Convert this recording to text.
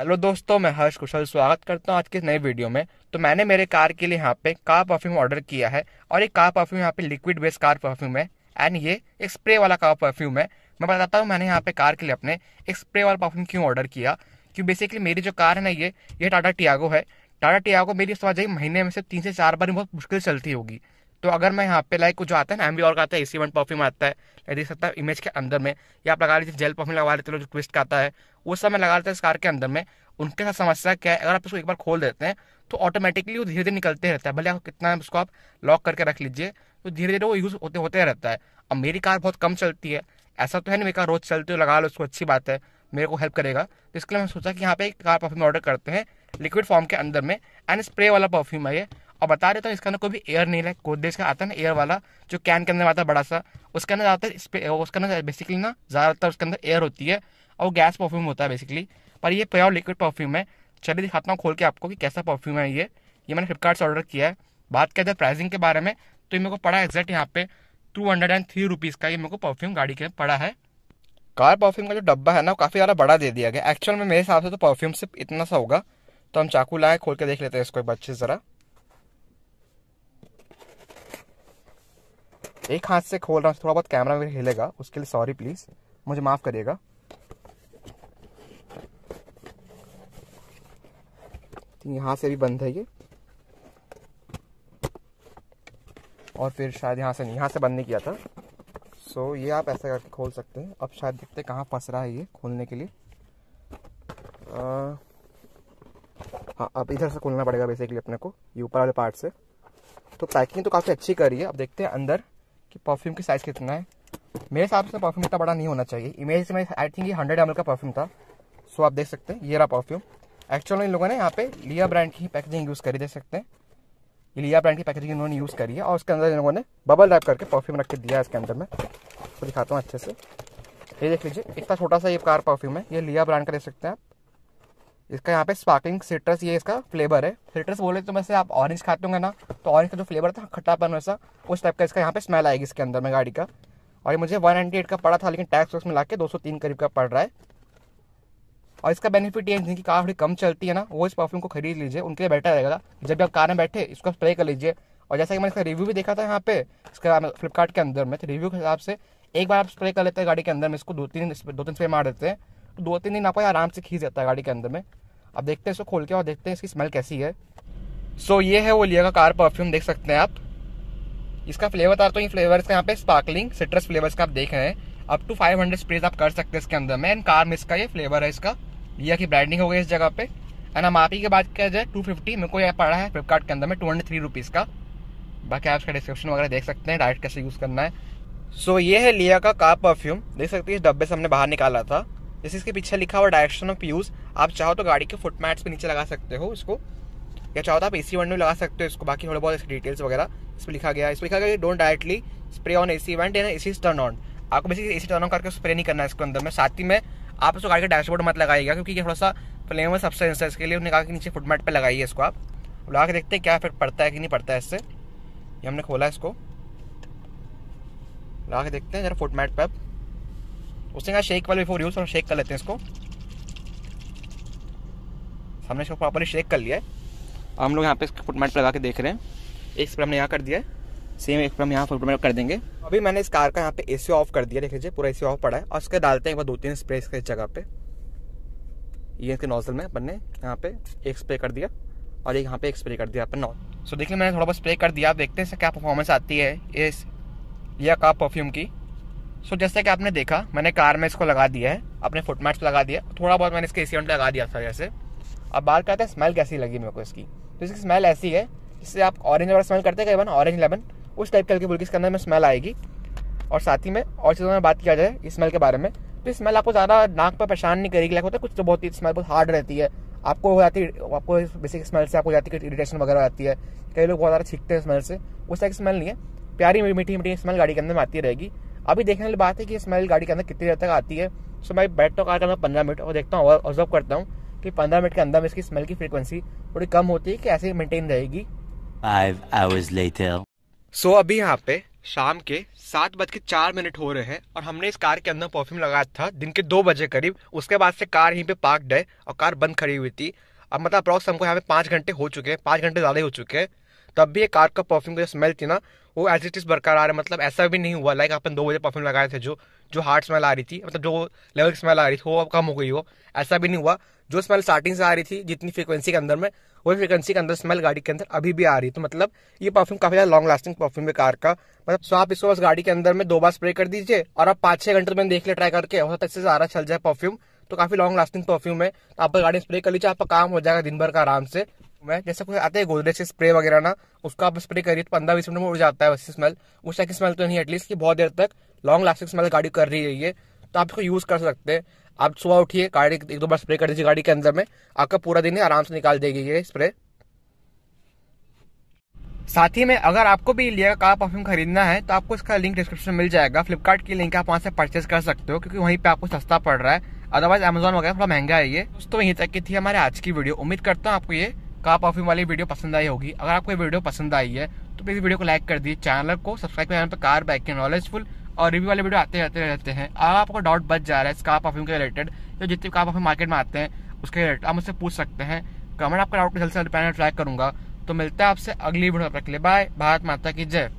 hello दोस्तों मैं हर्ष कुशल स्वागत करता हूँ आज के नए वीडियो में तो मैंने मेरे कार के लिए यहाँ पे कार परफ्यूम ऑर्डर किया है और ये कार परफ्यूम यहाँ पे लिक्विड बेस्ड कार परफ्यूम है एंड ये एक स्प्रे वाला कार परफ्यूम है मैं बताता हूँ मैंने यहाँ पे कार के लिए अपने एक स्प्रे वाला परफ्यूम क्यों ऑर्डर किया क्योंकि बेसिकली मेरी जो कार है ना ये ये टाटा टियागो है टाटा टियागो मेरी इस वजह महीने में से तीन से चार बार बहुत मुश्किल चलती होगी तो अगर मैं यहाँ पे लाइक जो आता है ना एम्बियोर का आता है सी वन परफ्यूम आता है देख सकता है इमेज के अंदर में या आप लगा लीजिए जेल परफ्यूम लगा लेते हो जो ट्विस्ट का आता है उस समय लगा रहता है इस कार के अंदर में उनके साथ समस्या क्या है अगर आप इसको एक बार खोल देते हैं तो ऑटोमेटिकली वो धीरे धीरे निकलते रहता है भले आप कितना उसको आप लॉक करके रख लीजिए तो धीरे धीरे वो यूज़ होते होते रहता है अब मेरी कार बहुत कम चलती है ऐसा तो है नहीं मेरी कार रोज़ चलती है लगा लो उसको अच्छी बात है मेरे को हेल्प करेगा तो इसके लिए मैंने सोचा कि यहाँ पे एक कार परफ्यूम ऑर्डर करते हैं लिक्विड फॉर्म के अंदर में एंड स्प्रे वाला परफ्यूम है ये और बता देता हूँ इसके अंदर कोई भी एयर नहीं है देश का आता है ना एयर वाला जो कैन के अंदर आता है बड़ा सा उसके अंदर आता है उसके अंदर बेसिकली ना ज़्यादातर उसके अंदर एयर होती है और गैस परफ्यूम होता है बेसिकली पर ये प्योर लिक्विड परफ्यूम है चलिए दिखाता हूँ खोल के आपको कि कैसा परफ्यूम है ये ये मैंने फ्लिपकार्ट से ऑर्डर किया है बात किया जाए प्राइसिंग के बारे में तो ये मेरे को पड़ा एग्जैक्ट यहाँ पे two hundred and three rupees का ये मेरे को परफ्यूम गाड़ी के पड़ा है कार परफ्यूम का जो डब्बा है ना वो काफ़ी ज़्यादा बड़ा दे दिया गया एक्चुअल में मेरे हिसाब से तो परफ्यूम सिर्फ इतना सा होगा तो हम चाकू लाए खोल के देख लेते हैं इसको एक अच्छे ज़रा एक हाथ से खोल रहा हूँ थोड़ा बहुत कैमरा मेरे हिलेगा उसके लिए सॉरी प्लीज़ मुझे माफ़ करिएगा यहाँ से भी बंद है ये और फिर शायद यहाँ से नहीं यहाँ से बंद नहीं किया था सो ये आप ऐसा करके खोल सकते हैं अब शायद देखते हैं कहाँ फंस रहा है ये खोलने के लिए हाँ अब इधर से खोलना पड़ेगा बेसिकली अपने को ये ऊपर वाले पार्ट से तो पैकिंग तो काफ़ी अच्छी करी है अब देखते हैं अंदर कि परफ्यूम की साइज़ कितना है मेरे हिसाब से परफ्यूम इतना बड़ा नहीं होना चाहिए इमेज में आई थिंक ये हंड्रेड एम का परफ्यूम था सो आप देख सकते हैं ये रहा परफ्यूम एक्चुअल इन लोगों ने यहाँ पे लिया ब्रांड की पैकेजिंग यूज़ करी दे सकते हैं लिया ब्रांड की पैकेजिंग इन्होंने यूज़ करी है और उसके अंदर इन लोगों ने बबल रैप करके परफ्यूम रख के दिया है इसके अंदर में तो दिखाता हूँ अच्छे से ये देख लीजिए इतना छोटा सा ये कार परफ्यूम है ये लिया ब्रांड का दे सकते हैं आप इसका यहाँ पे स्पार्किंग सिट्रस ये इसका फ्लेवर है सिट्रस बोले तो वैसे आप ऑरेंज खाते होंगे ना तो ऑरेंज का जो फ्लेवर था खट्टापन वैसा उस टाइप का इसका यहाँ पे स्मेल आएगी इसके अंदर में गाड़ी का और ये मुझे 198 का पड़ा था लेकिन टैक्स वैक्स मिला के दो करीब का पड़ रहा है और इसका बेनिफिट ये है जिनकी कार थोड़ी कम चलती है ना वो इस परफ्यूम को खरीद लीजिए उनके लिए बेटर रहेगा जब भी आप कार में बैठे इसको स्प्रे कर लीजिए और जैसा कि मैंने इसका रिव्यू भी देखा था यहाँ पे इसका फ्लिपकार्ट के अंदर में तो रिव्यू के हिसाब से एक बार आप स्प्रे कर लेते हैं गाड़ी के अंदर में इसको दो तीन दो तीन स्प्रे मार देते हैं तो दो तीन दिन आपको आराम से खींच जाता है गाड़ी के अंदर में अब देखते हैं इसको खोल के और देखते हैं इसकी स्मेल कैसी है सो ये है वो लिया का कार परफ्यूम देख सकते हैं आप इसका फ्लेवर था तो ये फ्लेवर्स का यहाँ पे स्पार्कलिंग सिट्रस फ्लेवर्स का आप देख रहे हैं up to five hundred sprays आप कर सकते हैं इसके अंदर में एंड कार में इसका ये फ्लेवर है इसका लिया की ब्राइडिंग हो गई इस जगह पे एंड हम आप ही की बात किया जाए टू फिफ्टी मेरे को यह पड़ा है फ्लिपकार्ट के अंदर में टू हंड्रेड थ्री रुपीज़ का बाकी आप इसका डिस्क्रिप्शन वगैरह देख सकते हैं डायरेक्ट कैसे यूज़ करना है सो so, ये है लिया का कार परफ्यूम देख सकते हैं इस डब्बे से हमने बाहर निकाला था जैसे इसके पीछे लिखा हुआ डायरेक्शन ऑफ यूज़ आप चाहो तो गाड़ी के फुट मैट्स पर नीचे लगा सकते हो इसको या चाहो तो आप ए सी वेंट में लगा सकते हो इसको बाकी थोड़े बहुत इसकी डिटेल्स वगैरह इस पर लिखा गया इस पर लिखा गया don't directly spray on A C vent and A C turn on आपको basically A C turn on करके स्प्रे नहीं करना है इसके अंदर में साथ ही में आप इसको गाड़ी के डैशबोर्ड मत लगाइएगा क्योंकि ये थोड़ा सा फ्लेमेबल सब्सटेंस है इसके लिए उन्होंने कहा कि नीचे फुटमैट पर लगाइए इसको आप लगा के देखते हैं क्या इफेक्ट पड़ता है कि नहीं पड़ता है इससे ये हमने खोला इसको लगा के देखते हैं जरा फुटमैट पर उसने कहा शेक वाले बिफोर यूज़ और शेक कर लेते हैं इसको हमने इसको प्रॉपरली शेक कर लिया है हम लोग यहाँ पे फुटमैट लगा के देख रहे हैं एक स्प्रे हमने यहाँ कर दिया है सेम एक हम यहाँ फोटो कर देंगे अभी मैंने इस कार का यहाँ पे एसी ऑफ कर दिया देख लीजिए पूरा एसी ऑफ पड़ा है और उसके डालते हैं एक बार दो तीन स्प्रे इसके जगह पे ये इसके नोजल में अपन ने यहाँ पे एक स्प्रे कर दिया और एक यहाँ पे एक स्प्रे कर दिया अपन नॉज सो देखिए मैंने थोड़ा बहुत स्प्रे कर दिया आप देखते हैं क्या परफॉर्मेंस आती है इस या का परफ्यूम की सो so, जैसे कि आपने देखा मैंने कार में इसको लगा दिया है अपने फुटमैट्स लगा दिया थोड़ा बहुत मैंने इसके ऑन लगा दिया था जैसे अब बात करते हैं स्मेल कैसी लगी मेरे को इसकी तो इसकी स्मेल ऐसी है जिससे आप ऑरेंज वाला स्मेल करते हैं कई ऑरेंज लेमन उस टाइप करके बोल के इसके अंदर में स्मेल आएगी और साथ ही में और चीज़ों में बात किया जाए स्मेल के बारे में तो स्मेल आपको ज़्यादा नाक पर परेशान नहीं करेगी होता है कुछ तो बहुत ही स्मेल बहुत हार्ड रहती है आपको हो जाती है आपको बेसिक स्मेल से आपको जाती है इरीटेशन वगैरह आती है कई लोग बहुत ज़्यादा छीखते हैं स्मेल से उस टाइप की स्मेल नहीं है प्यारी मीठी मीठी स्मेल गाड़ी के अंदर में आती रहेगी अभी देखने वाली बात है कि स्मेल गाड़ी के अंदर कितनी देर तक आती है सो मैं बैठता तो हूँ कार के अंदर पंद्रह मिनट और देखता हूँ और ऑब्जर्व करता हूँ कि पंद्रह मिनट के अंदर में इसकी स्मेल की फ्रिक्वेंसी थोड़ी कम होती है कि ऐसे ही मेंटेन रहेगी सो so, अभी यहाँ पे शाम के सात बज के चार मिनट हो रहे हैं और हमने इस कार के अंदर परफ्यूम लगाया था दिन के दो बजे करीब उसके बाद से कार यहीं पे पार्क है और कार बंद खड़ी हुई थी अब मतलब अप्रॉक्स हमको यहाँ पे पाँच घंटे हो चुके हैं पाँच घंटे ज़्यादा हो चुके हैं तब भी ये कार का परफ्यूम का जो स्मेल थी ना वो एज इट इज़ बरकरार है मतलब ऐसा भी नहीं हुआ लाइक अपन दो बजे परफ्यूम लगाए थे जो जो हार्ड स्मेल आ रही थी मतलब जो लेवल की स्मेल आ रही थी वो अब कम हो गई हो ऐसा भी नहीं हुआ जो स्मेल स्टार्टिंग से आ रही थी जितनी फ्रिक्वेंसी के अंदर में वो फ्रिक्वेंसी के अंदर स्मेल गाड़ी के अंदर अभी भी आ रही है तो मतलब ये परफ्यूम काफी ज्यादा लॉन्ग लास्टिंग परफ्यूम है कार का मतलब सो आप इसको बस गाड़ी के अंदर में दो बार स्प्रे कर दीजिए और आप पांच छह घंटे तो में देख ले ट्राई करके हो सकता है सारा चल जाए परफ्यूम तो काफी लॉन्ग लास्टिंग परफ्यूम है तो आप गाड़ी स्प्रे कर लीजिए आपका काम हो जाएगा दिन भर का आराम से मैं जैसे कुछ आते हैं गोदरेज से स्प्रे वगैरह ना उसका आप स्प्रे करिए तो पंद्रह बीस मिनट में उड़ जाता है वैसे स्मेल उस टाइप की स्मेल तो नहीं एटलीस्ट की बहुत देर तक लॉन्ग लास्टिंग स्मेल गाड़ी कर रही है ये तो आप इसको यूज़ कर सकते हैं आप सुबह उठिए गाड़ी एक दो बार स्प्रे कर दीजिए गाड़ी के अंदर में आपका पूरा दिन आराम से निकाल देगी ये स्प्रे साथ ही में अगर आपको भी इंडिया का परफ्यूम खरीदना है तो आपको इसका लिंक डिस्क्रिप्शन मिल जाएगा फ्लिपकार्ट की लिंक आप वहाँ से परचेज कर सकते हो क्योंकि वहीं पे आपको सस्ता पड़ रहा है अदरवाइज अमेजोन वगैरह थोड़ा महंगा है ये दोस्तों यहीं तक की थी हमारे आज की वीडियो उम्मीद करता हूँ आपको ये का परफ्यूम वाली वीडियो पसंद आई होगी अगर आपको ये वीडियो पसंद आई है तो प्लीज़ वीडियो को लाइक कर दिए चैनल को सब्सक्राइब करने पर कार बाइक के नॉलेजफुल और रिव्यू वाले वीडियो आते रहते रहते हैं अगर आपको डाउट बच जा रहा है स्का परफ्यूम के रिलेटेड तो जितने का परफ्यूम मार्केट में आते हैं उसके रिलेटेड आप मुझसे पूछ सकते हैं कमेंट आपका डाउट जल्द से जल्द पैनल ट्राई करूंगा तो मिलता है आपसे अगली वीडियो तक के लिए बाय भारत माता की जय